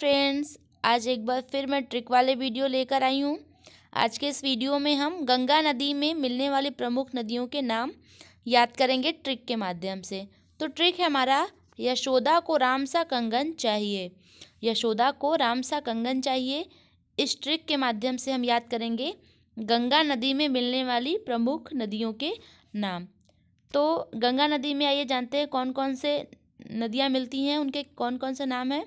friends आज एक बार फिर मैं ट्रिक वाले वीडियो लेकर आई हूँ आज के इस वीडियो में हम गंगा नदी में मिलने वाली प्रमुख नदियों के नाम याद करेंगे ट्रिक के माध्यम से तो ट्रिक है हमारा यशोदा को राम सा कंगन चाहिए यशोदा को राम सा कंगन चाहिए इस ट्रिक के माध्यम से हम याद करेंगे गंगा नदी में मिलने वाली प्रमुख नदियों के नाम तो गंगा नदी में आइए जानते हैं कौन कौन से नदियाँ मिलती हैं उनके कौन कौन से नाम हैं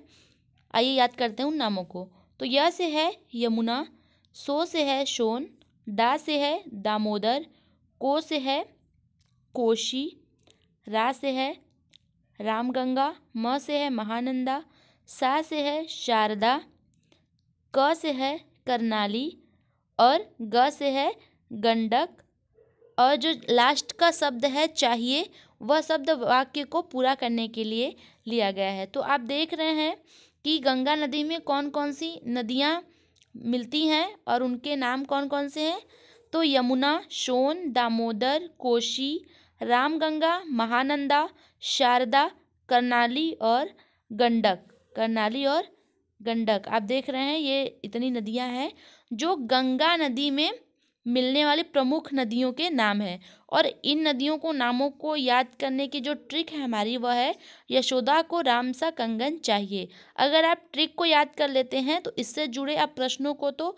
आइए याद करते हैं उन नामों को तो य से है यमुना सो से है सोन दा से है दामोदर को से है कोशी रा से है रामगंगा म से है महानंदा सा से है शारदा क से है करनाली और ग से है गंडक और जो लास्ट का शब्द है चाहिए वह शब्द वाक्य को पूरा करने के लिए लिया गया है तो आप देख रहे हैं कि गंगा नदी में कौन कौन सी नदियाँ मिलती हैं और उनके नाम कौन कौन से हैं तो यमुना सोन दामोदर कोशी रामगंगा महानंदा शारदा करनाली और गंडक करनाली और गंडक आप देख रहे हैं ये इतनी नदियां हैं जो गंगा नदी में मिलने वाली प्रमुख नदियों के नाम हैं और इन नदियों को नामों को याद करने की जो ट्रिक है हमारी वह है यशोदा को राम सा कंगन चाहिए अगर आप ट्रिक को याद कर लेते हैं तो इससे जुड़े आप प्रश्नों को तो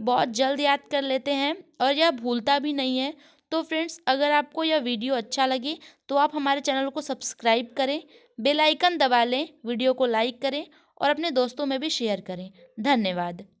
बहुत जल्द याद कर लेते हैं और यह भूलता भी नहीं है तो फ्रेंड्स अगर आपको यह वीडियो अच्छा लगे तो आप हमारे चैनल को सब्सक्राइब करें बेल आइकन दबा लें वीडियो को लाइक करें और अपने दोस्तों में भी शेयर करें धन्यवाद